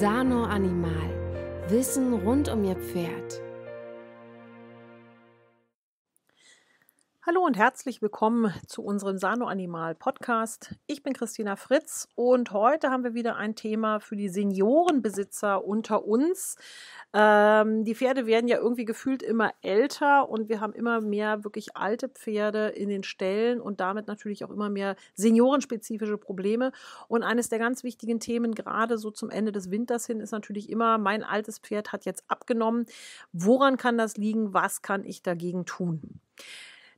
Sano Animal. Wissen rund um Ihr Pferd. Hallo und herzlich willkommen zu unserem Sano Animal Podcast. Ich bin Christina Fritz und heute haben wir wieder ein Thema für die Seniorenbesitzer unter uns. Ähm, die Pferde werden ja irgendwie gefühlt immer älter und wir haben immer mehr wirklich alte Pferde in den Ställen und damit natürlich auch immer mehr seniorenspezifische Probleme. Und eines der ganz wichtigen Themen, gerade so zum Ende des Winters hin, ist natürlich immer, mein altes Pferd hat jetzt abgenommen. Woran kann das liegen? Was kann ich dagegen tun?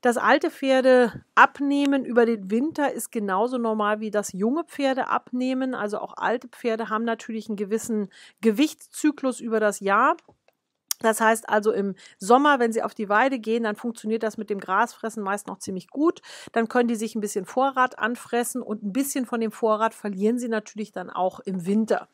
dass alte Pferde abnehmen über den Winter ist genauso normal wie das junge Pferde abnehmen. Also auch alte Pferde haben natürlich einen gewissen Gewichtszyklus über das Jahr. Das heißt also im Sommer, wenn sie auf die Weide gehen, dann funktioniert das mit dem Grasfressen meist noch ziemlich gut. Dann können die sich ein bisschen Vorrat anfressen und ein bisschen von dem Vorrat verlieren sie natürlich dann auch im Winter.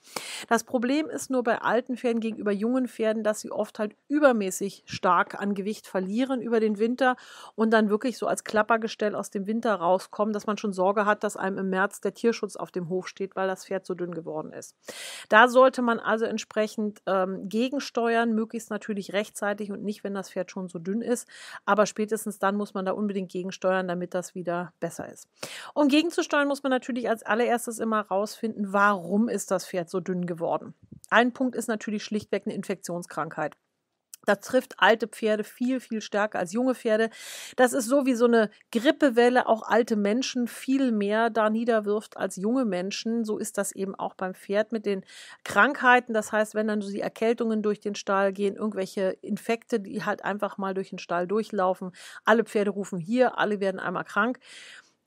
Das Problem ist nur bei alten Pferden gegenüber jungen Pferden, dass sie oft halt übermäßig stark an Gewicht verlieren über den Winter und dann wirklich so als Klappergestell aus dem Winter rauskommen, dass man schon Sorge hat, dass einem im März der Tierschutz auf dem Hof steht, weil das Pferd so dünn geworden ist. Da sollte man also entsprechend ähm, gegensteuern, möglichst natürlich rechtzeitig und nicht, wenn das Pferd schon so dünn ist. Aber spätestens dann muss man da unbedingt gegensteuern, damit das wieder besser ist. Um gegenzusteuern, muss man natürlich als allererstes immer rausfinden, warum ist das Pferd so dünn geworden. Ein Punkt ist natürlich schlichtweg eine Infektionskrankheit. Da trifft alte Pferde viel, viel stärker als junge Pferde. Das ist so wie so eine Grippewelle auch alte Menschen viel mehr da niederwirft als junge Menschen. So ist das eben auch beim Pferd mit den Krankheiten. Das heißt, wenn dann so die Erkältungen durch den Stall gehen, irgendwelche Infekte, die halt einfach mal durch den Stall durchlaufen. Alle Pferde rufen hier, alle werden einmal krank.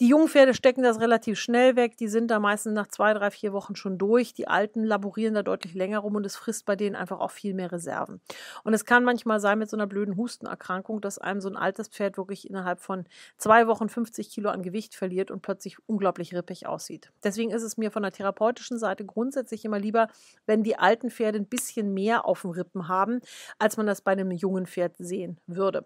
Die jungen Pferde stecken das relativ schnell weg. Die sind da meistens nach zwei, drei, vier Wochen schon durch. Die alten laborieren da deutlich länger rum und es frisst bei denen einfach auch viel mehr Reserven. Und es kann manchmal sein mit so einer blöden Hustenerkrankung, dass einem so ein altes Pferd wirklich innerhalb von zwei Wochen 50 Kilo an Gewicht verliert und plötzlich unglaublich rippig aussieht. Deswegen ist es mir von der therapeutischen Seite grundsätzlich immer lieber, wenn die alten Pferde ein bisschen mehr auf dem Rippen haben, als man das bei einem jungen Pferd sehen würde.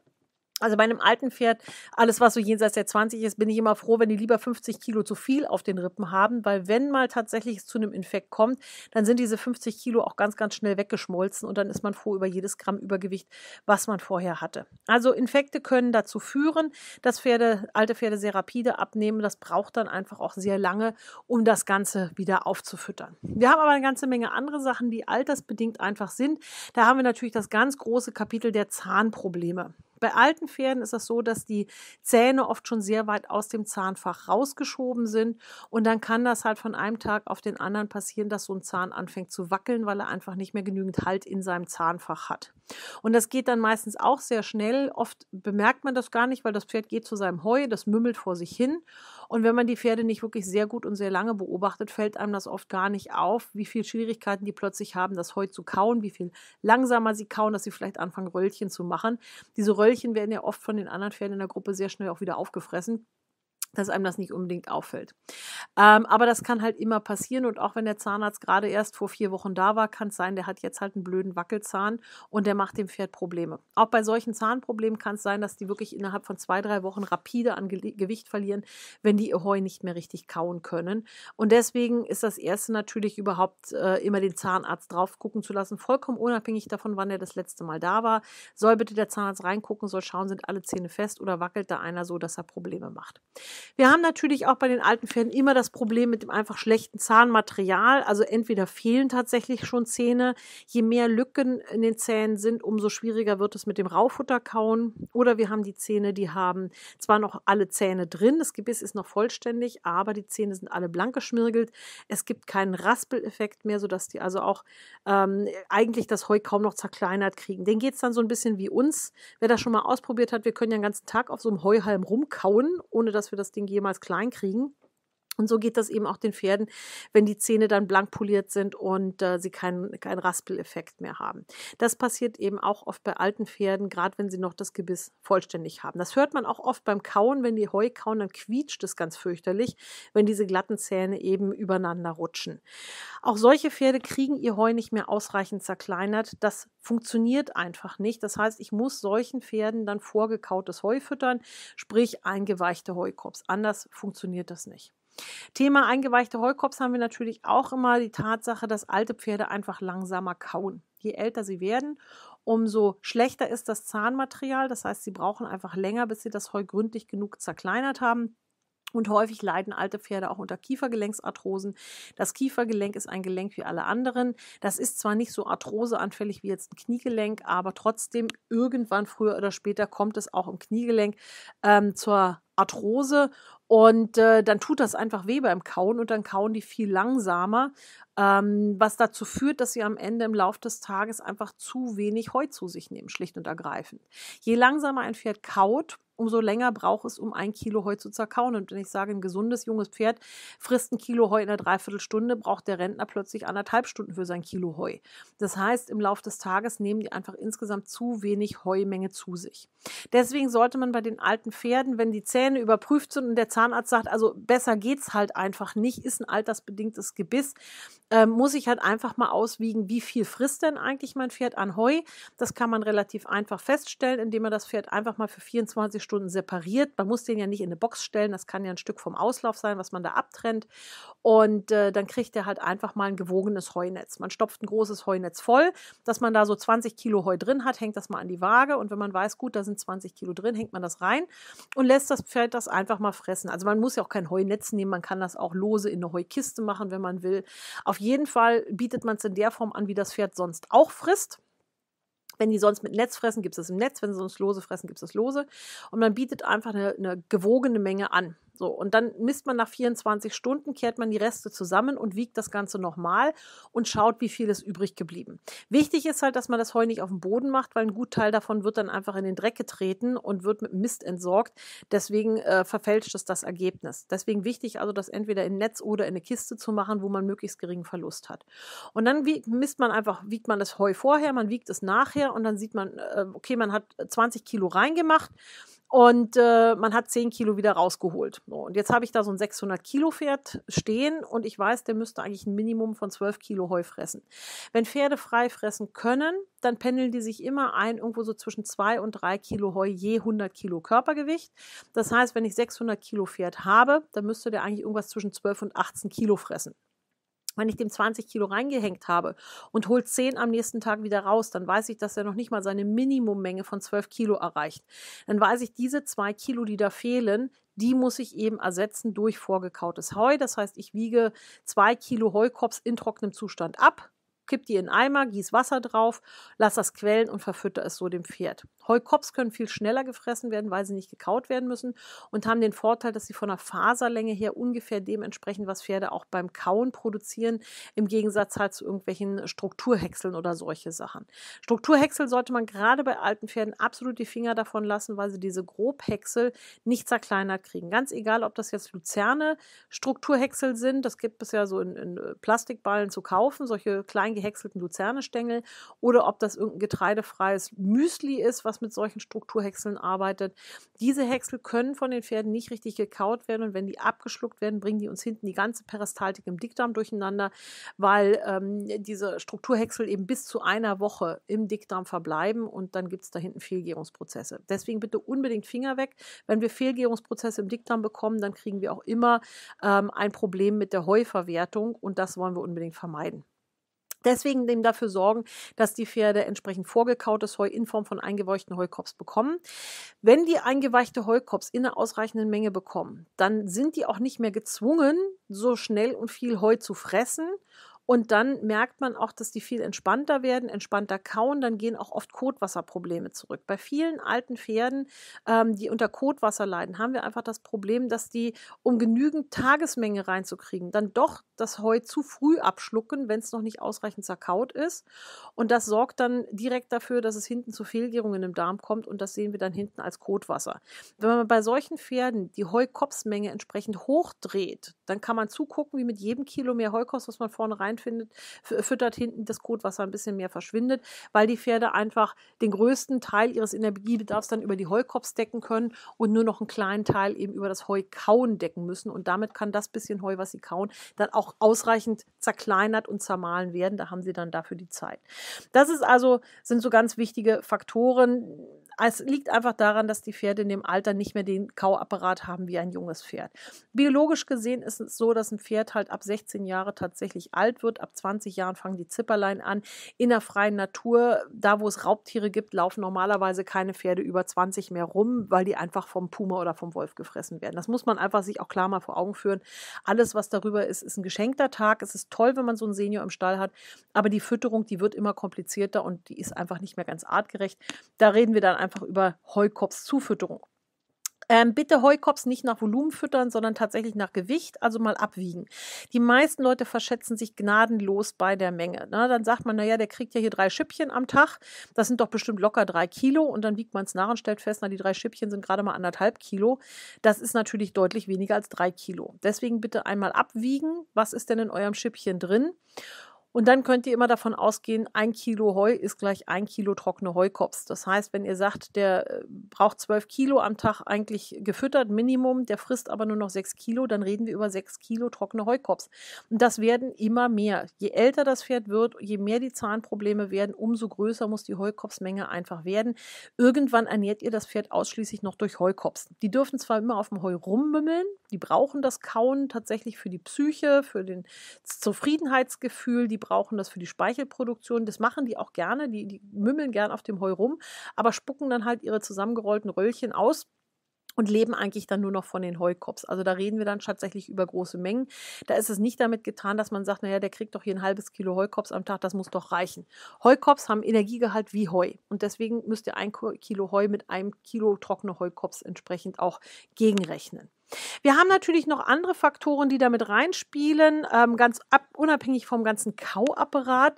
Also bei einem alten Pferd, alles was so jenseits der 20 ist, bin ich immer froh, wenn die lieber 50 Kilo zu viel auf den Rippen haben, weil wenn mal tatsächlich es zu einem Infekt kommt, dann sind diese 50 Kilo auch ganz, ganz schnell weggeschmolzen und dann ist man froh über jedes Gramm Übergewicht, was man vorher hatte. Also Infekte können dazu führen, dass Pferde, alte Pferde sehr rapide abnehmen. Das braucht dann einfach auch sehr lange, um das Ganze wieder aufzufüttern. Wir haben aber eine ganze Menge andere Sachen, die altersbedingt einfach sind. Da haben wir natürlich das ganz große Kapitel der Zahnprobleme. Bei alten Pferden ist es das so, dass die Zähne oft schon sehr weit aus dem Zahnfach rausgeschoben sind und dann kann das halt von einem Tag auf den anderen passieren, dass so ein Zahn anfängt zu wackeln, weil er einfach nicht mehr genügend Halt in seinem Zahnfach hat. Und das geht dann meistens auch sehr schnell. Oft bemerkt man das gar nicht, weil das Pferd geht zu seinem Heu, das mümmelt vor sich hin. Und wenn man die Pferde nicht wirklich sehr gut und sehr lange beobachtet, fällt einem das oft gar nicht auf, wie viele Schwierigkeiten die plötzlich haben, das Heu zu kauen, wie viel langsamer sie kauen, dass sie vielleicht anfangen, Röllchen zu machen. Diese Röllchen werden ja oft von den anderen Pferden in der Gruppe sehr schnell auch wieder aufgefressen dass einem das nicht unbedingt auffällt. Ähm, aber das kann halt immer passieren und auch wenn der Zahnarzt gerade erst vor vier Wochen da war, kann es sein, der hat jetzt halt einen blöden Wackelzahn und der macht dem Pferd Probleme. Auch bei solchen Zahnproblemen kann es sein, dass die wirklich innerhalb von zwei, drei Wochen rapide an Ge Gewicht verlieren, wenn die ihr Heu nicht mehr richtig kauen können. Und deswegen ist das Erste natürlich überhaupt äh, immer den Zahnarzt drauf gucken zu lassen, vollkommen unabhängig davon, wann er das letzte Mal da war. Soll bitte der Zahnarzt reingucken, soll schauen, sind alle Zähne fest oder wackelt da einer so, dass er Probleme macht. Wir haben natürlich auch bei den alten Pferden immer das Problem mit dem einfach schlechten Zahnmaterial. Also entweder fehlen tatsächlich schon Zähne. Je mehr Lücken in den Zähnen sind, umso schwieriger wird es mit dem Raufutter kauen. Oder wir haben die Zähne, die haben zwar noch alle Zähne drin, das Gebiss ist noch vollständig, aber die Zähne sind alle blank geschmirgelt. Es gibt keinen Raspeleffekt mehr, sodass die also auch ähm, eigentlich das Heu kaum noch zerkleinert kriegen. Den geht es dann so ein bisschen wie uns. Wer das schon mal ausprobiert hat, wir können ja den ganzen Tag auf so einem Heuhalm rumkauen, ohne dass wir das das Ding jemals klein kriegen. Und so geht das eben auch den Pferden, wenn die Zähne dann blank poliert sind und äh, sie keinen kein Raspeleffekt mehr haben. Das passiert eben auch oft bei alten Pferden, gerade wenn sie noch das Gebiss vollständig haben. Das hört man auch oft beim Kauen, wenn die Heu kauen, dann quietscht es ganz fürchterlich, wenn diese glatten Zähne eben übereinander rutschen. Auch solche Pferde kriegen ihr Heu nicht mehr ausreichend zerkleinert. Das funktioniert einfach nicht. Das heißt, ich muss solchen Pferden dann vorgekautes Heu füttern, sprich eingeweichte Heukorps. Anders funktioniert das nicht. Thema eingeweichte Heukops haben wir natürlich auch immer die Tatsache, dass alte Pferde einfach langsamer kauen. Je älter sie werden, umso schlechter ist das Zahnmaterial. Das heißt, sie brauchen einfach länger, bis sie das Heu gründlich genug zerkleinert haben. Und häufig leiden alte Pferde auch unter Kiefergelenksarthrosen. Das Kiefergelenk ist ein Gelenk wie alle anderen. Das ist zwar nicht so arthroseanfällig wie jetzt ein Kniegelenk, aber trotzdem irgendwann früher oder später kommt es auch im Kniegelenk ähm, zur Arthrose und äh, dann tut das einfach weh beim Kauen und dann kauen die viel langsamer ähm, was dazu führt, dass sie am Ende im Laufe des Tages einfach zu wenig Heu zu sich nehmen, schlicht und ergreifend. Je langsamer ein Pferd kaut, umso länger braucht es, um ein Kilo Heu zu zerkauen. Und wenn ich sage, ein gesundes, junges Pferd frisst ein Kilo Heu in einer Dreiviertelstunde, braucht der Rentner plötzlich anderthalb Stunden für sein Kilo Heu. Das heißt, im Laufe des Tages nehmen die einfach insgesamt zu wenig Heumenge zu sich. Deswegen sollte man bei den alten Pferden, wenn die Zähne überprüft sind und der Zahnarzt sagt, also besser geht es halt einfach nicht, ist ein altersbedingtes Gebiss, ähm, muss ich halt einfach mal auswiegen, wie viel frisst denn eigentlich mein Pferd an Heu. Das kann man relativ einfach feststellen, indem man das Pferd einfach mal für 24 Stunden separiert. Man muss den ja nicht in eine Box stellen, das kann ja ein Stück vom Auslauf sein, was man da abtrennt. Und äh, dann kriegt er halt einfach mal ein gewogenes Heunetz. Man stopft ein großes Heunetz voll, dass man da so 20 Kilo Heu drin hat, hängt das mal an die Waage und wenn man weiß, gut, da sind 20 Kilo drin, hängt man das rein und lässt das Pferd das einfach mal fressen. Also man muss ja auch kein Heunetz nehmen, man kann das auch lose in eine Heukiste machen, wenn man will. Auf jeden Fall bietet man es in der Form an, wie das Pferd sonst auch frisst. Wenn die sonst mit Netz fressen, gibt es das im Netz. Wenn sie sonst lose fressen, gibt es das lose. Und man bietet einfach eine, eine gewogene Menge an. So, und dann misst man nach 24 Stunden, kehrt man die Reste zusammen und wiegt das Ganze nochmal und schaut, wie viel ist übrig geblieben. Wichtig ist halt, dass man das Heu nicht auf dem Boden macht, weil ein Gutteil davon wird dann einfach in den Dreck getreten und wird mit Mist entsorgt. Deswegen äh, verfälscht es das Ergebnis. Deswegen wichtig also, das entweder in Netz oder in eine Kiste zu machen, wo man möglichst geringen Verlust hat. Und dann misst man einfach, wiegt man das Heu vorher, man wiegt es nachher und dann sieht man, äh, okay, man hat 20 Kilo reingemacht und äh, man hat 10 Kilo wieder rausgeholt. und jetzt habe ich da so ein 600 Kilo Pferd stehen und ich weiß, der müsste eigentlich ein Minimum von 12 Kilo Heu fressen. Wenn Pferde frei fressen können, dann pendeln die sich immer ein, irgendwo so zwischen 2 und 3 Kilo Heu je 100 Kilo Körpergewicht. Das heißt, wenn ich 600 Kilo Pferd habe, dann müsste der eigentlich irgendwas zwischen 12 und 18 Kilo fressen wenn ich dem 20 Kilo reingehängt habe und hole 10 am nächsten Tag wieder raus, dann weiß ich, dass er noch nicht mal seine Minimummenge von 12 Kilo erreicht. Dann weiß ich, diese 2 Kilo, die da fehlen, die muss ich eben ersetzen durch vorgekautes Heu. Das heißt, ich wiege 2 Kilo Heukops in trockenem Zustand ab kipp die in Eimer, gieß Wasser drauf, lass das quellen und verfütter es so dem Pferd. Heukops können viel schneller gefressen werden, weil sie nicht gekaut werden müssen und haben den Vorteil, dass sie von der Faserlänge her ungefähr dementsprechend, was Pferde auch beim Kauen produzieren, im Gegensatz halt zu irgendwelchen Strukturhäckseln oder solche Sachen. Strukturhäcksel sollte man gerade bei alten Pferden absolut die Finger davon lassen, weil sie diese Grobhäcksel nicht zerkleinert kriegen. Ganz egal, ob das jetzt Luzerne Strukturhäcksel sind, das gibt es ja so in, in äh, Plastikballen zu kaufen, solche kleinen gehäckselten Luzernestängel oder ob das irgendein getreidefreies Müsli ist, was mit solchen Strukturhäckseln arbeitet. Diese Häcksel können von den Pferden nicht richtig gekaut werden und wenn die abgeschluckt werden, bringen die uns hinten die ganze Peristaltik im Dickdarm durcheinander, weil ähm, diese Strukturhäcksel eben bis zu einer Woche im Dickdarm verbleiben und dann gibt es da hinten Fehlgärungsprozesse. Deswegen bitte unbedingt Finger weg. Wenn wir Fehlgärungsprozesse im Dickdarm bekommen, dann kriegen wir auch immer ähm, ein Problem mit der Heuverwertung und das wollen wir unbedingt vermeiden. Deswegen dem dafür sorgen, dass die Pferde entsprechend vorgekautes Heu in Form von eingeweichten Heukops bekommen. Wenn die eingeweichte Heukops in einer ausreichenden Menge bekommen, dann sind die auch nicht mehr gezwungen, so schnell und viel Heu zu fressen und dann merkt man auch, dass die viel entspannter werden, entspannter kauen. Dann gehen auch oft Kotwasserprobleme zurück. Bei vielen alten Pferden, ähm, die unter Kotwasser leiden, haben wir einfach das Problem, dass die, um genügend Tagesmenge reinzukriegen, dann doch das Heu zu früh abschlucken, wenn es noch nicht ausreichend zerkaut ist. Und das sorgt dann direkt dafür, dass es hinten zu Fehlgärungen im Darm kommt. Und das sehen wir dann hinten als Kotwasser. Wenn man bei solchen Pferden die Heukopfsmenge entsprechend hochdreht, dann kann man zugucken, wie mit jedem Kilo mehr Heukost, was man vorne rein findet, füttert hinten das Kotwasser ein bisschen mehr verschwindet, weil die Pferde einfach den größten Teil ihres Energiebedarfs dann über die Heukops decken können und nur noch einen kleinen Teil eben über das Heukauen decken müssen. Und damit kann das bisschen Heu, was sie kauen, dann auch ausreichend zerkleinert und zermahlen werden. Da haben sie dann dafür die Zeit. Das ist also, sind so ganz wichtige Faktoren es liegt einfach daran, dass die Pferde in dem Alter nicht mehr den Kauapparat haben wie ein junges Pferd. Biologisch gesehen ist es so, dass ein Pferd halt ab 16 Jahre tatsächlich alt wird. Ab 20 Jahren fangen die Zipperlein an. In der freien Natur, da wo es Raubtiere gibt, laufen normalerweise keine Pferde über 20 mehr rum, weil die einfach vom Puma oder vom Wolf gefressen werden. Das muss man einfach sich auch klar mal vor Augen führen. Alles, was darüber ist, ist ein geschenkter Tag. Es ist toll, wenn man so einen Senior im Stall hat, aber die Fütterung, die wird immer komplizierter und die ist einfach nicht mehr ganz artgerecht. Da reden wir dann einfach einfach über Heukops-Zufütterung. Ähm, bitte Heukops nicht nach Volumen füttern, sondern tatsächlich nach Gewicht, also mal abwiegen. Die meisten Leute verschätzen sich gnadenlos bei der Menge. Na, ne? dann sagt man, naja, der kriegt ja hier drei Schippchen am Tag. Das sind doch bestimmt locker drei Kilo. Und dann wiegt man es nach und stellt fest, na, die drei Schippchen sind gerade mal anderthalb Kilo. Das ist natürlich deutlich weniger als drei Kilo. Deswegen bitte einmal abwiegen. Was ist denn in eurem Schippchen drin? Und dann könnt ihr immer davon ausgehen, ein Kilo Heu ist gleich ein Kilo trockene Heukops. Das heißt, wenn ihr sagt, der äh, braucht zwölf Kilo am Tag eigentlich gefüttert, Minimum, der frisst aber nur noch sechs Kilo, dann reden wir über sechs Kilo trockene Heukops. Und das werden immer mehr. Je älter das Pferd wird, je mehr die Zahnprobleme werden, umso größer muss die Heukopsmenge einfach werden. Irgendwann ernährt ihr das Pferd ausschließlich noch durch Heukops. Die dürfen zwar immer auf dem Heu rummümmeln, die brauchen das Kauen tatsächlich für die Psyche, für den Zufriedenheitsgefühl, die brauchen das für die Speichelproduktion. Das machen die auch gerne, die, die mümmeln gern auf dem Heu rum, aber spucken dann halt ihre zusammengerollten Röllchen aus und leben eigentlich dann nur noch von den Heukops. Also da reden wir dann tatsächlich über große Mengen. Da ist es nicht damit getan, dass man sagt, naja, der kriegt doch hier ein halbes Kilo Heukops am Tag, das muss doch reichen. Heukops haben Energiegehalt wie Heu und deswegen müsst ihr ein Kilo Heu mit einem Kilo trockene Heukops entsprechend auch gegenrechnen. Wir haben natürlich noch andere Faktoren, die damit reinspielen, ähm, ganz ab, unabhängig vom ganzen Kauapparat.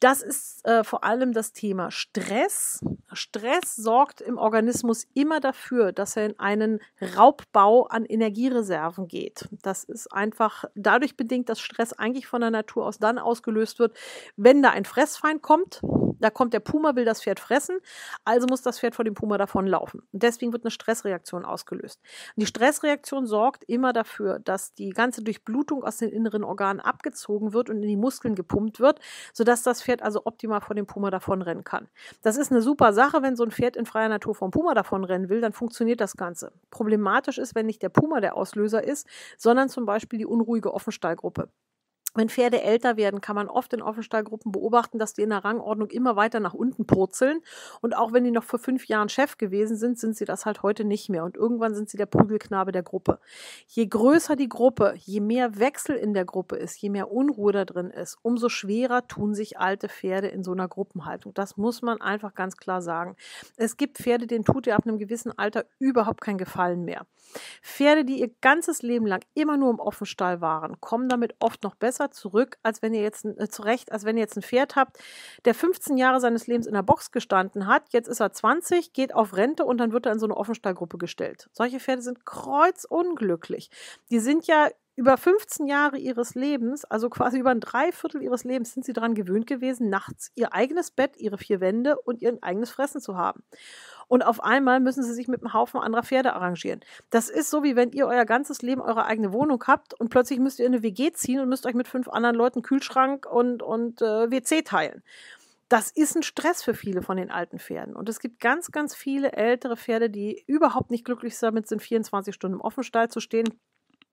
Das ist äh, vor allem das Thema Stress. Stress sorgt im Organismus immer dafür, dass er in einen Raubbau an Energiereserven geht. Das ist einfach dadurch bedingt, dass Stress eigentlich von der Natur aus dann ausgelöst wird, wenn da ein Fressfeind kommt. Da kommt der Puma, will das Pferd fressen, also muss das Pferd vor dem Puma davonlaufen. Und deswegen wird eine Stressreaktion ausgelöst. Und die Stressreaktion Muskelkontraktion sorgt immer dafür, dass die ganze Durchblutung aus den inneren Organen abgezogen wird und in die Muskeln gepumpt wird, sodass das Pferd also optimal vor dem Puma davonrennen kann. Das ist eine super Sache, wenn so ein Pferd in freier Natur vom Puma davonrennen will, dann funktioniert das Ganze. Problematisch ist, wenn nicht der Puma der Auslöser ist, sondern zum Beispiel die unruhige Offenstallgruppe wenn Pferde älter werden, kann man oft in Offenstallgruppen beobachten, dass die in der Rangordnung immer weiter nach unten purzeln. Und auch wenn die noch vor fünf Jahren Chef gewesen sind, sind sie das halt heute nicht mehr. Und irgendwann sind sie der Prügelknabe der Gruppe. Je größer die Gruppe, je mehr Wechsel in der Gruppe ist, je mehr Unruhe da drin ist, umso schwerer tun sich alte Pferde in so einer Gruppenhaltung. Das muss man einfach ganz klar sagen. Es gibt Pferde, denen tut ihr ab einem gewissen Alter überhaupt keinen Gefallen mehr. Pferde, die ihr ganzes Leben lang immer nur im Offenstall waren, kommen damit oft noch besser besser zurück, als wenn ihr jetzt äh, zurecht, als wenn ihr jetzt ein Pferd habt, der 15 Jahre seines Lebens in der Box gestanden hat, jetzt ist er 20, geht auf Rente und dann wird er in so eine Offenstallgruppe gestellt. Solche Pferde sind kreuzunglücklich. Die sind ja über 15 Jahre ihres Lebens, also quasi über ein Dreiviertel ihres Lebens, sind sie daran gewöhnt gewesen, nachts ihr eigenes Bett, ihre vier Wände und ihr eigenes Fressen zu haben und auf einmal müssen sie sich mit einem Haufen anderer Pferde arrangieren. Das ist so, wie wenn ihr euer ganzes Leben eure eigene Wohnung habt und plötzlich müsst ihr in eine WG ziehen und müsst euch mit fünf anderen Leuten Kühlschrank und, und äh, WC teilen. Das ist ein Stress für viele von den alten Pferden. Und es gibt ganz, ganz viele ältere Pferde, die überhaupt nicht glücklich damit sind, 24 Stunden im Offenstall zu stehen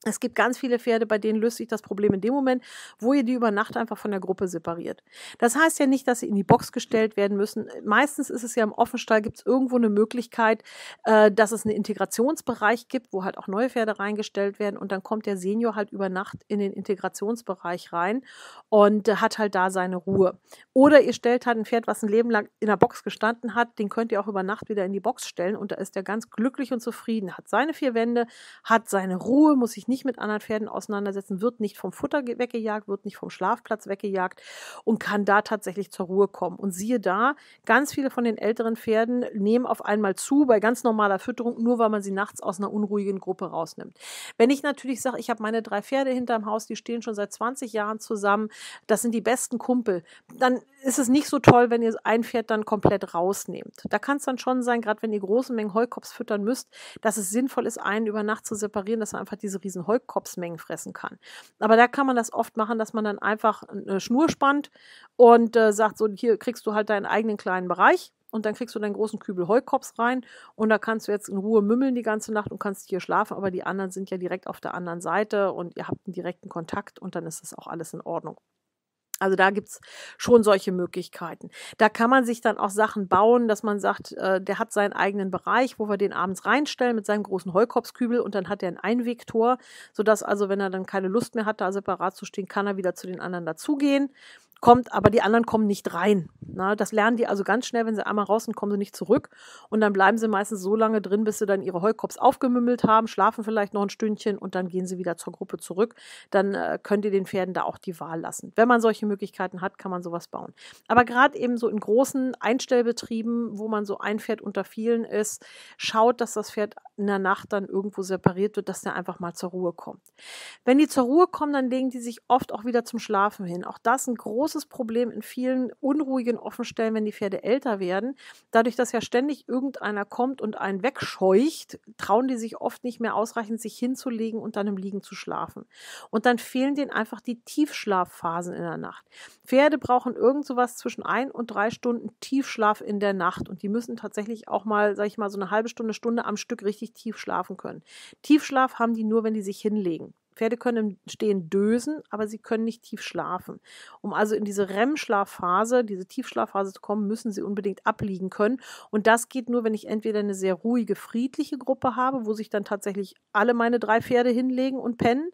es gibt ganz viele Pferde, bei denen löst sich das Problem in dem Moment, wo ihr die über Nacht einfach von der Gruppe separiert. Das heißt ja nicht, dass sie in die Box gestellt werden müssen. Meistens ist es ja im Offenstall, gibt es irgendwo eine Möglichkeit, äh, dass es einen Integrationsbereich gibt, wo halt auch neue Pferde reingestellt werden und dann kommt der Senior halt über Nacht in den Integrationsbereich rein und äh, hat halt da seine Ruhe. Oder ihr stellt halt ein Pferd, was ein Leben lang in der Box gestanden hat, den könnt ihr auch über Nacht wieder in die Box stellen und da ist er ganz glücklich und zufrieden, hat seine vier Wände, hat seine Ruhe, muss sich nicht mit anderen Pferden auseinandersetzen, wird nicht vom Futter weggejagt, wird nicht vom Schlafplatz weggejagt und kann da tatsächlich zur Ruhe kommen. Und siehe da, ganz viele von den älteren Pferden nehmen auf einmal zu bei ganz normaler Fütterung, nur weil man sie nachts aus einer unruhigen Gruppe rausnimmt. Wenn ich natürlich sage, ich habe meine drei Pferde hinterm Haus, die stehen schon seit 20 Jahren zusammen, das sind die besten Kumpel, dann ist es nicht so toll, wenn ihr ein Pferd dann komplett rausnehmt. Da kann es dann schon sein, gerade wenn ihr große Mengen Heukops füttern müsst, dass es sinnvoll ist, einen über Nacht zu separieren, dass er einfach diese riesen Heukopsmengen fressen kann. Aber da kann man das oft machen, dass man dann einfach eine Schnur spannt und äh, sagt, so hier kriegst du halt deinen eigenen kleinen Bereich und dann kriegst du deinen großen Kübel Heukops rein und da kannst du jetzt in Ruhe mümmeln die ganze Nacht und kannst hier schlafen, aber die anderen sind ja direkt auf der anderen Seite und ihr habt einen direkten Kontakt und dann ist das auch alles in Ordnung. Also da gibt's schon solche Möglichkeiten. Da kann man sich dann auch Sachen bauen, dass man sagt, äh, der hat seinen eigenen Bereich, wo wir den abends reinstellen mit seinem großen Heukopfskübel und dann hat er ein Einwegtor, sodass also, wenn er dann keine Lust mehr hat, da separat zu stehen, kann er wieder zu den anderen dazugehen kommt, aber die anderen kommen nicht rein. Na, das lernen die also ganz schnell, wenn sie einmal raus sind, kommen sie nicht zurück. Und dann bleiben sie meistens so lange drin, bis sie dann ihre Heukops aufgemümmelt haben, schlafen vielleicht noch ein Stündchen und dann gehen sie wieder zur Gruppe zurück. Dann äh, könnt ihr den Pferden da auch die Wahl lassen. Wenn man solche Möglichkeiten hat, kann man sowas bauen. Aber gerade eben so in großen Einstellbetrieben, wo man so ein Pferd unter vielen ist, schaut, dass das Pferd in der Nacht dann irgendwo separiert wird, dass der einfach mal zur Ruhe kommt. Wenn die zur Ruhe kommen, dann legen die sich oft auch wieder zum Schlafen hin. Auch das ein großes Problem in vielen unruhigen Offenstellen, wenn die Pferde älter werden. Dadurch, dass ja ständig irgendeiner kommt und einen wegscheucht, trauen die sich oft nicht mehr ausreichend, sich hinzulegen und dann im Liegen zu schlafen. Und dann fehlen denen einfach die Tiefschlafphasen in der Nacht. Pferde brauchen irgend sowas zwischen ein und drei Stunden Tiefschlaf in der Nacht und die müssen tatsächlich auch mal, sag ich mal, so eine halbe Stunde, Stunde am Stück richtig tief schlafen können. Tiefschlaf haben die nur, wenn die sich hinlegen. Pferde können im Stehen dösen, aber sie können nicht tief schlafen. Um also in diese REM-Schlafphase, diese Tiefschlafphase zu kommen, müssen sie unbedingt abliegen können. Und das geht nur, wenn ich entweder eine sehr ruhige, friedliche Gruppe habe, wo sich dann tatsächlich alle meine drei Pferde hinlegen und pennen,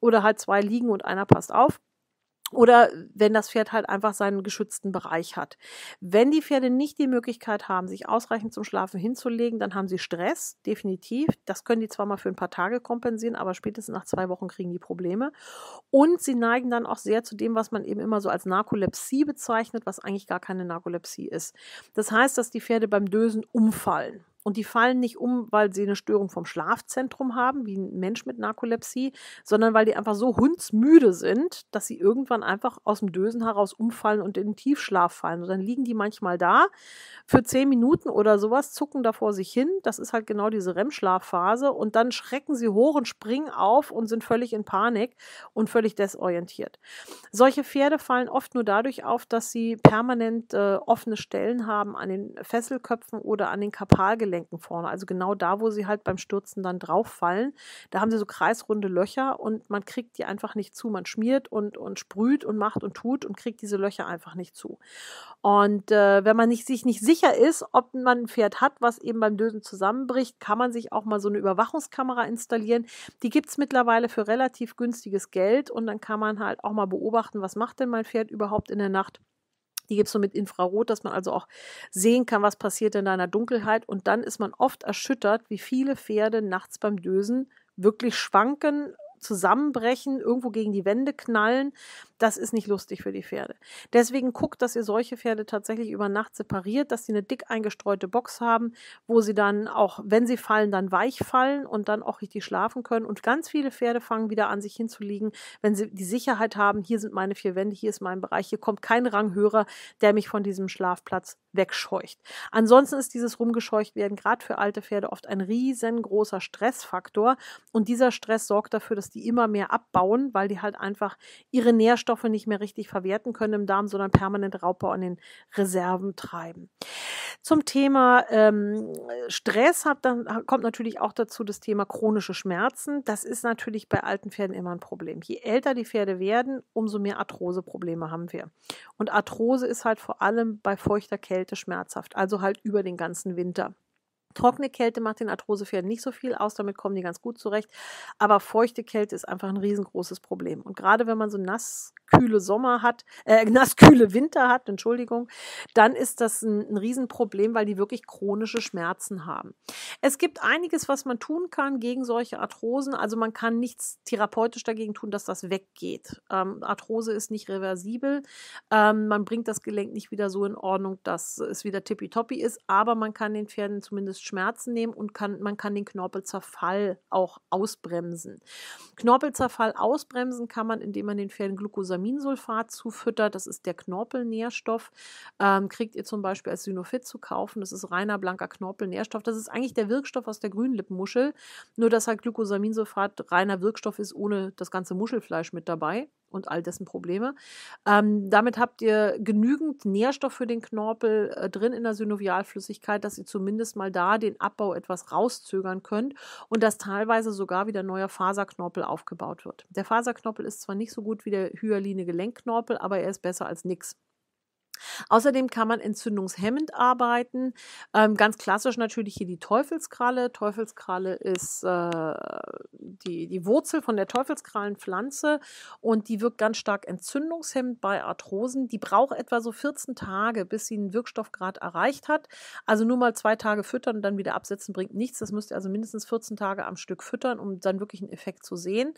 oder halt zwei liegen und einer passt auf. Oder wenn das Pferd halt einfach seinen geschützten Bereich hat. Wenn die Pferde nicht die Möglichkeit haben, sich ausreichend zum Schlafen hinzulegen, dann haben sie Stress, definitiv. Das können die zwar mal für ein paar Tage kompensieren, aber spätestens nach zwei Wochen kriegen die Probleme. Und sie neigen dann auch sehr zu dem, was man eben immer so als Narkolepsie bezeichnet, was eigentlich gar keine Narkolepsie ist. Das heißt, dass die Pferde beim Dösen umfallen. Und die fallen nicht um, weil sie eine Störung vom Schlafzentrum haben, wie ein Mensch mit Narkolepsie, sondern weil die einfach so hundsmüde sind, dass sie irgendwann einfach aus dem Dösen heraus umfallen und in den Tiefschlaf fallen. Und dann liegen die manchmal da für zehn Minuten oder sowas, zucken da vor sich hin. Das ist halt genau diese REM-Schlafphase. Und dann schrecken sie hoch und springen auf und sind völlig in Panik und völlig desorientiert. Solche Pferde fallen oft nur dadurch auf, dass sie permanent äh, offene Stellen haben an den Fesselköpfen oder an den Kapalgelenken. Handgelenken vorne, also genau da, wo sie halt beim Stürzen dann drauf fallen. Da haben sie so kreisrunde Löcher und man kriegt die einfach nicht zu. Man schmiert und, und sprüht und macht und tut und kriegt diese Löcher einfach nicht zu. Und äh, wenn man nicht, sich nicht sicher ist, ob man ein Pferd hat, was eben beim Dösen zusammenbricht, kann man sich auch mal so eine Überwachungskamera installieren. Die gibt es mittlerweile für relativ günstiges Geld und dann kann man halt auch mal beobachten, was macht denn mein Pferd überhaupt in der Nacht. Die gibt es nur mit Infrarot, dass man also auch sehen kann, was passiert in deiner Dunkelheit. Und dann ist man oft erschüttert, wie viele Pferde nachts beim Dösen wirklich schwanken, zusammenbrechen, irgendwo gegen die Wände knallen. Das ist nicht lustig für die Pferde. Deswegen guckt, dass ihr solche Pferde tatsächlich über Nacht separiert, dass sie eine dick eingestreute Box haben, wo sie dann auch, wenn sie fallen, dann weich fallen und dann auch richtig schlafen können. Und ganz viele Pferde fangen wieder an, sich hinzulegen, wenn sie die Sicherheit haben, hier sind meine vier Wände, hier ist mein Bereich, hier kommt kein Ranghörer, der mich von diesem Schlafplatz wegscheucht. Ansonsten ist dieses rumgescheucht werden gerade für alte Pferde oft ein riesengroßer Stressfaktor und dieser Stress sorgt dafür, dass die immer mehr abbauen, weil die halt einfach ihre Nährstoffe Nährstoffe nicht mehr richtig verwerten können im Darm, sondern permanent Raubbau an den Reserven treiben. Zum Thema ähm, Stress hab, dann kommt natürlich auch dazu das Thema chronische Schmerzen. Das ist natürlich bei alten Pferden immer ein Problem. Je älter die Pferde werden, umso mehr Arthroseprobleme haben wir. Und Arthrose ist halt vor allem bei feuchter Kälte schmerzhaft, also halt über den ganzen Winter. Trockene Kälte macht den Arthrosepferden nicht so viel aus, damit kommen die ganz gut zurecht. Aber feuchte Kälte ist einfach ein riesengroßes Problem. Und gerade wenn man so nasskühle Sommer hat, äh, nasskühle Winter hat, Entschuldigung, dann ist das ein, ein Riesenproblem, weil die wirklich chronische Schmerzen haben. Es gibt einiges, was man tun kann gegen solche Arthrosen. Also man kann nichts therapeutisch dagegen tun, dass das weggeht. Ähm, Arthrose ist nicht reversibel. Ähm, man bringt das Gelenk nicht wieder so in Ordnung, dass es wieder tippitoppi ist. Aber man kann den Pferden zumindest Schmerzen nehmen und kann, man kann den Knorpelzerfall auch ausbremsen. Knorpelzerfall ausbremsen kann man, indem man den Pferden Glucosaminsulfat zufüttert. Das ist der Knorpelnährstoff. Ähm, kriegt ihr zum Beispiel als Synophyt zu kaufen. Das ist reiner blanker Knorpelnährstoff. Das ist eigentlich der Wirkstoff aus der Grünlippenmuschel. Nur, dass halt Glucosaminsulfat reiner Wirkstoff ist, ohne das ganze Muschelfleisch mit dabei und all dessen Probleme. Ähm, damit habt ihr genügend Nährstoff für den Knorpel äh, drin in der Synovialflüssigkeit, dass ihr zumindest mal da den Abbau etwas rauszögern könnt und dass teilweise sogar wieder neuer Faserknorpel aufgebaut wird. Der Faserknorpel ist zwar nicht so gut wie der hyaline Gelenkknorpel, aber er ist besser als nichts. Außerdem kann man entzündungshemmend arbeiten. Ähm, ganz klassisch natürlich hier die Teufelskralle. Teufelskralle ist äh, die, die Wurzel von der Teufelskrallenpflanze und die wirkt ganz stark entzündungshemmend bei Arthrosen. Die braucht etwa so 14 Tage, bis sie einen Wirkstoffgrad erreicht hat. Also nur mal zwei Tage füttern und dann wieder absetzen bringt nichts. Das müsst ihr also mindestens 14 Tage am Stück füttern, um dann wirklich einen Effekt zu sehen.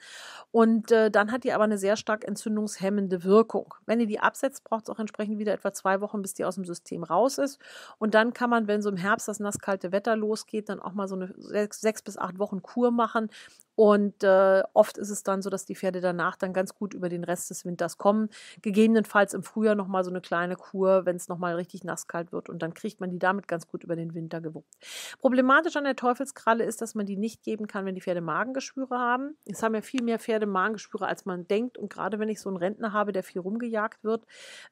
Und äh, dann hat die aber eine sehr stark entzündungshemmende Wirkung. Wenn ihr die absetzt, braucht es auch entsprechend wieder etwas etwa zwei Wochen, bis die aus dem System raus ist. Und dann kann man, wenn so im Herbst das nasskalte Wetter losgeht, dann auch mal so eine sechs, sechs bis acht Wochen Kur machen, und äh, oft ist es dann so, dass die Pferde danach dann ganz gut über den Rest des Winters kommen. Gegebenenfalls im Frühjahr nochmal so eine kleine Kur, wenn es nochmal richtig nasskalt wird. Und dann kriegt man die damit ganz gut über den Winter gewuppt. Problematisch an der Teufelskralle ist, dass man die nicht geben kann, wenn die Pferde Magengeschwüre haben. Es haben ja viel mehr Pferde Magengeschwüre, als man denkt. Und gerade wenn ich so einen Rentner habe, der viel rumgejagt wird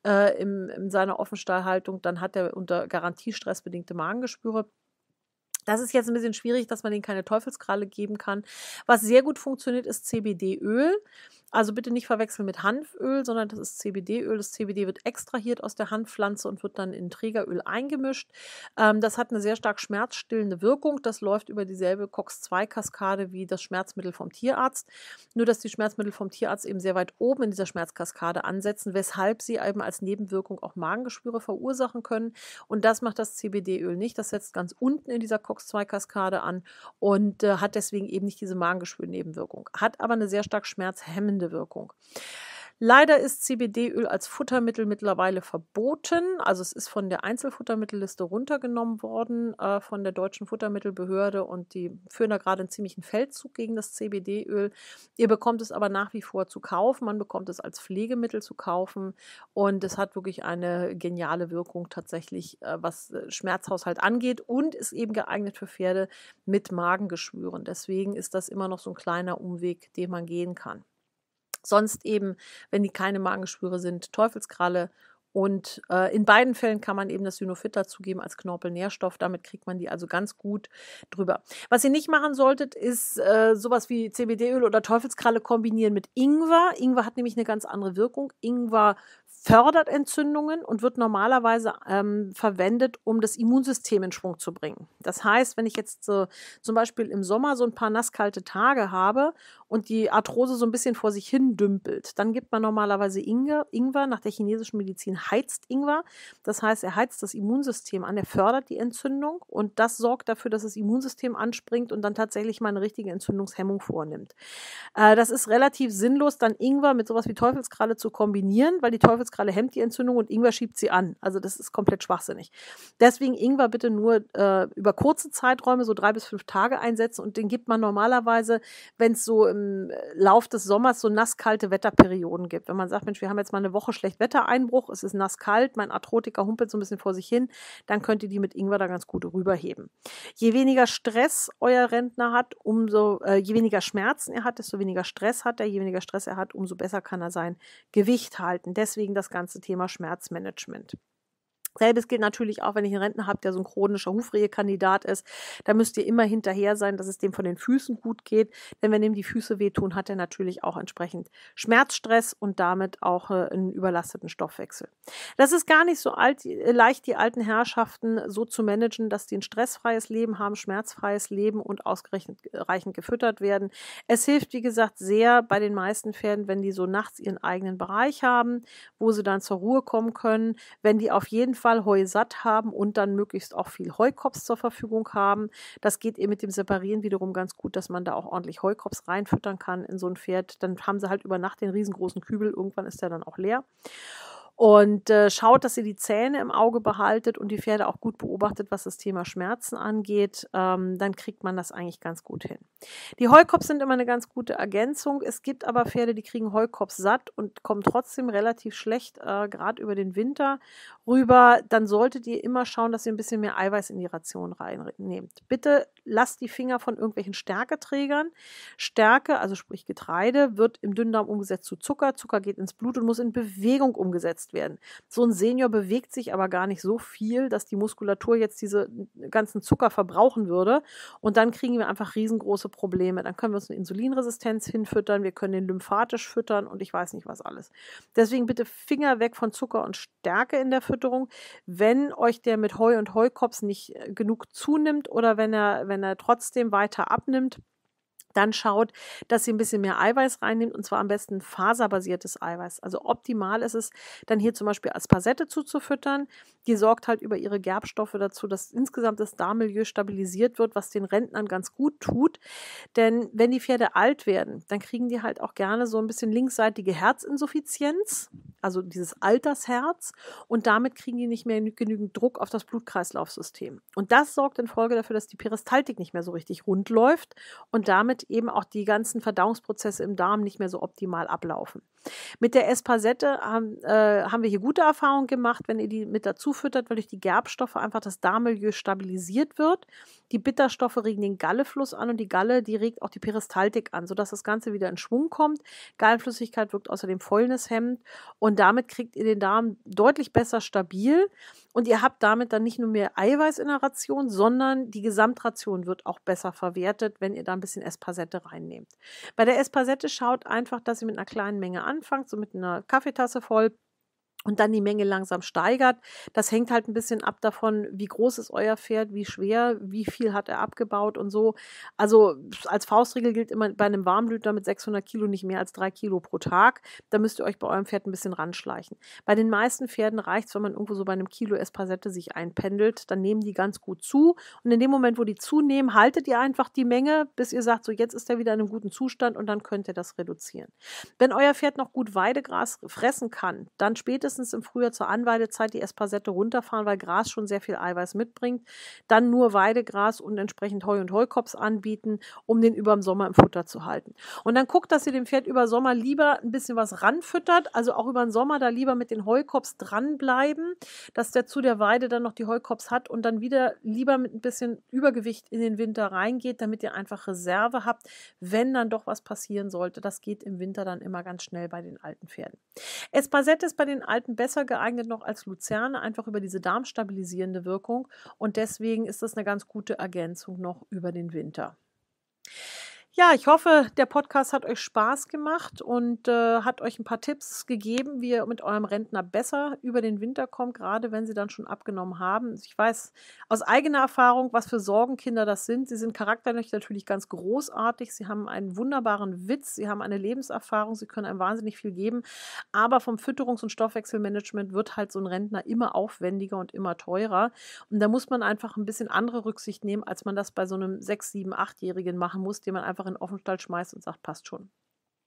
äh, in, in seiner Offenstallhaltung, dann hat er unter Garantiestress bedingte Magengeschwüre. Das ist jetzt ein bisschen schwierig, dass man denen keine Teufelskralle geben kann. Was sehr gut funktioniert, ist CBD-Öl. Also bitte nicht verwechseln mit Hanföl, sondern das ist CBD-Öl. Das CBD wird extrahiert aus der Hanfpflanze und wird dann in Trägeröl eingemischt. Ähm, das hat eine sehr stark schmerzstillende Wirkung. Das läuft über dieselbe COX-2-Kaskade wie das Schmerzmittel vom Tierarzt. Nur, dass die Schmerzmittel vom Tierarzt eben sehr weit oben in dieser Schmerzkaskade ansetzen, weshalb sie eben als Nebenwirkung auch Magengeschwüre verursachen können. Und das macht das CBD-Öl nicht. Das setzt ganz unten in dieser COX-2-Kaskade an und äh, hat deswegen eben nicht diese Magengeschwür-Nebenwirkung. Hat aber eine sehr stark schmerzhemmende entgiftende Wirkung. Leider ist CBD-Öl als Futtermittel mittlerweile verboten. Also es ist von der Einzelfuttermittelliste runtergenommen worden äh, von der deutschen Futtermittelbehörde und die führen da gerade einen ziemlichen Feldzug gegen das CBD-Öl. Ihr bekommt es aber nach wie vor zu kaufen. Man bekommt es als Pflegemittel zu kaufen und es hat wirklich eine geniale Wirkung tatsächlich, äh, was äh, Schmerzhaushalt angeht und ist eben geeignet für Pferde mit Magengeschwüren. Deswegen ist das immer noch so ein kleiner Umweg, den man gehen kann. Sonst eben, wenn die keine Magenschwüre sind, Teufelskralle. Und äh, in beiden Fällen kann man eben das Synofit dazugeben als Knorpelnährstoff. Damit kriegt man die also ganz gut drüber. Was ihr nicht machen solltet, ist äh, sowas wie CBD-Öl oder Teufelskralle kombinieren mit Ingwer. Ingwer hat nämlich eine ganz andere Wirkung. Ingwer fördert Entzündungen und wird normalerweise ähm, verwendet, um das Immunsystem in Schwung zu bringen. Das heißt, wenn ich jetzt so, äh, zum Beispiel im Sommer so ein paar nasskalte Tage habe und die Arthrose so ein bisschen vor sich hin dümpelt. Dann gibt man normalerweise Ingwer, Ingwer nach der chinesischen Medizin heizt Ingwer. Das heißt, er heizt das Immunsystem an, er fördert die Entzündung und das sorgt dafür, dass das Immunsystem anspringt und dann tatsächlich mal eine richtige Entzündungshemmung vornimmt. Äh, das ist relativ sinnlos, dann Ingwer mit sowas wie Teufelskralle zu kombinieren, weil die Teufelskralle hemmt die Entzündung und Ingwer schiebt sie an. Also das ist komplett schwachsinnig. Deswegen Ingwer bitte nur äh, über kurze Zeiträume, so drei bis fünf Tage einsetzen und den gibt man normalerweise, wenn es so im Lauf des Sommers so nasskalte Wetterperioden gibt. Wenn man sagt, Mensch, wir haben jetzt mal eine Woche schlecht Wettereinbruch, es ist nasskalt, mein Arthrotiker humpelt so ein bisschen vor sich hin, dann könnt ihr die mit Ingwer da ganz gut rüberheben. Je weniger Stress euer Rentner hat, umso äh, je weniger Schmerzen er hat, desto weniger Stress hat er, je weniger Stress er hat, umso besser kann er sein Gewicht halten. Deswegen das ganze Thema Schmerzmanagement. Selbes gilt natürlich auch, wenn ich einen Rentner habe, der so ein chronischer Hufrehe-Kandidat ist. Da müsst ihr immer hinterher sein, dass es dem von den Füßen gut geht. Denn wenn ihm die Füße wehtun, hat er natürlich auch entsprechend Schmerzstress und damit auch äh, einen überlasteten Stoffwechsel. Das ist gar nicht so alt, äh, leicht, die alten Herrschaften so zu managen, dass die ein stressfreies Leben haben, schmerzfreies Leben und ausgerechnet äh, reichend gefüttert werden. Es hilft, wie gesagt, sehr bei den meisten Pferden, wenn die so nachts ihren eigenen Bereich haben, wo sie dann zur Ruhe kommen können, wenn die auf jeden Fall Fall Heu satt haben und dann möglichst auch viel Heukops zur Verfügung haben. Das geht eben mit dem Separieren wiederum ganz gut, dass man da auch ordentlich Heukops reinfüttern kann in so ein Pferd. Dann haben sie halt über Nacht den riesengroßen Kübel. Irgendwann ist der dann auch leer und äh, schaut, dass ihr die Zähne im Auge behaltet und die Pferde auch gut beobachtet, was das Thema Schmerzen angeht, ähm, dann kriegt man das eigentlich ganz gut hin. Die Heukops sind immer eine ganz gute Ergänzung. Es gibt aber Pferde, die kriegen Heukops satt und kommen trotzdem relativ schlecht, äh, gerade über den Winter rüber. Dann solltet ihr immer schauen, dass ihr ein bisschen mehr Eiweiß in die Ration reinnehmt. Bitte lasst die Finger von irgendwelchen Stärketrägern. Stärke, also sprich Getreide, wird im Dünndarm umgesetzt zu Zucker. Zucker geht ins Blut und muss in Bewegung umgesetzt genutzt werden. So ein Senior bewegt sich aber gar nicht so viel, dass die Muskulatur jetzt diese ganzen Zucker verbrauchen würde. Und dann kriegen wir einfach riesengroße Probleme. Dann können wir uns eine Insulinresistenz hinfüttern, wir können den lymphatisch füttern und ich weiß nicht was alles. Deswegen bitte Finger weg von Zucker und Stärke in der Fütterung. Wenn euch der mit Heu und Heukops nicht äh, genug zunimmt oder wenn er, wenn er trotzdem weiter abnimmt, dann schaut, dass sie ein bisschen mehr Eiweiß reinnimmt und zwar am besten faserbasiertes Eiweiß. Also optimal ist es, dann hier zum Beispiel Asparsette zuzufüttern. Die sorgt halt über ihre Gerbstoffe dazu, dass insgesamt das Darmmilieu stabilisiert wird, was den Rentnern ganz gut tut. Denn wenn die Pferde alt werden, dann kriegen die halt auch gerne so ein bisschen linksseitige Herzinsuffizienz, also dieses Altersherz. Und damit kriegen die nicht mehr genügend Druck auf das Blutkreislaufsystem. Und das sorgt in Folge dafür, dass die Peristaltik nicht mehr so richtig rund läuft und damit eben auch die ganzen Verdauungsprozesse im Darm nicht mehr so optimal ablaufen. Mit der Espasette haben, ähm, äh, haben wir hier gute Erfahrungen gemacht, wenn ihr die mit dazu füttert, weil durch die Gerbstoffe einfach das Darmmilieu stabilisiert wird die Bitterstoffe regen den Gallefluss an und die Galle, die regt auch die Peristaltik an, sodass das Ganze wieder in Schwung kommt. Gallenflüssigkeit wirkt außerdem fäulnishemmend und damit kriegt ihr den Darm deutlich besser stabil und ihr habt damit dann nicht nur mehr Eiweiß in der Ration, sondern die Gesamtration wird auch besser verwertet, wenn ihr da ein bisschen Espasette reinnehmt. Bei der Espasette schaut einfach, dass ihr mit einer kleinen Menge anfangt, so mit einer Kaffeetasse voll und dann die Menge langsam steigert. Das hängt halt ein bisschen ab davon, wie groß ist euer Pferd, wie schwer, wie viel hat er abgebaut und so. Also als Faustregel gilt immer bei einem Warmblüter mit 600 Kilo nicht mehr als drei Kilo pro Tag. Da müsst ihr euch bei eurem Pferd ein bisschen ranschleichen. Bei den meisten Pferden reicht es, wenn man irgendwo so bei einem Kilo Espasette sich einpendelt. Dann nehmen die ganz gut zu. Und in dem Moment, wo die zunehmen, haltet ihr einfach die Menge, bis ihr sagt, so jetzt ist er wieder in einem guten Zustand und dann könnt ihr das reduzieren. Wenn euer Pferd noch gut Weidegras fressen kann, dann spätestens spätestens im Frühjahr zur Anweidezeit die Espasette runterfahren, weil Gras schon sehr viel Eiweiß mitbringt. Dann nur Weidegras und entsprechend Heu und Heukops anbieten, um den über dem Sommer im Futter zu halten. Und dann guckt, dass ihr dem Pferd über Sommer lieber ein bisschen was ranfüttert, also auch über den Sommer da lieber mit den Heukops dranbleiben, dass der zu der Weide dann noch die Heukops hat und dann wieder lieber mit ein bisschen Übergewicht in den Winter reingeht, damit ihr einfach Reserve habt, wenn dann doch was passieren sollte. Das geht im Winter dann immer ganz schnell bei den alten Pferden. Espasette ist bei den alten halten besser geeignet noch als Luzerne, einfach über diese darmstabilisierende Wirkung. Und deswegen ist das eine ganz gute Ergänzung noch über den Winter. Ja, ich hoffe, der Podcast hat euch Spaß gemacht und äh, hat euch ein paar Tipps gegeben, wie ihr mit eurem Rentner besser über den Winter kommt, gerade wenn sie dann schon abgenommen haben. Also ich weiß aus eigener Erfahrung, was für Sorgenkinder das sind. Sie sind charakterlich natürlich ganz großartig. Sie haben einen wunderbaren Witz. Sie haben eine Lebenserfahrung. Sie können einem wahnsinnig viel geben. Aber vom Fütterungs- und Stoffwechselmanagement wird halt so ein Rentner immer aufwendiger und immer teurer. Und da muss man einfach ein bisschen andere Rücksicht nehmen, als man das bei so einem 6-, 7-, 8-Jährigen machen muss, den man einfach einfach in den Offenstall schmeißt und sagt, passt schon.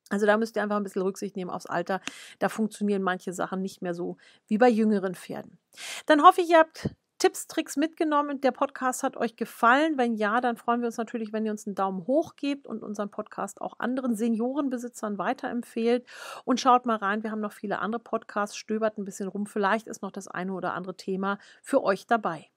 Also da müsst ihr einfach ein bisschen Rücksicht nehmen aufs Alter. Da funktionieren manche Sachen nicht mehr so wie bei jüngeren Pferden. Dann hoffe ich, ihr habt Tipps, Tricks mitgenommen. Der Podcast hat euch gefallen. Wenn ja, dann freuen wir uns natürlich, wenn ihr uns einen Daumen hoch gebt und unseren Podcast auch anderen Seniorenbesitzern weiterempfehlt. Und schaut mal rein, wir haben noch viele andere Podcasts, stöbert ein bisschen rum. Vielleicht ist noch das eine oder andere Thema für euch dabei.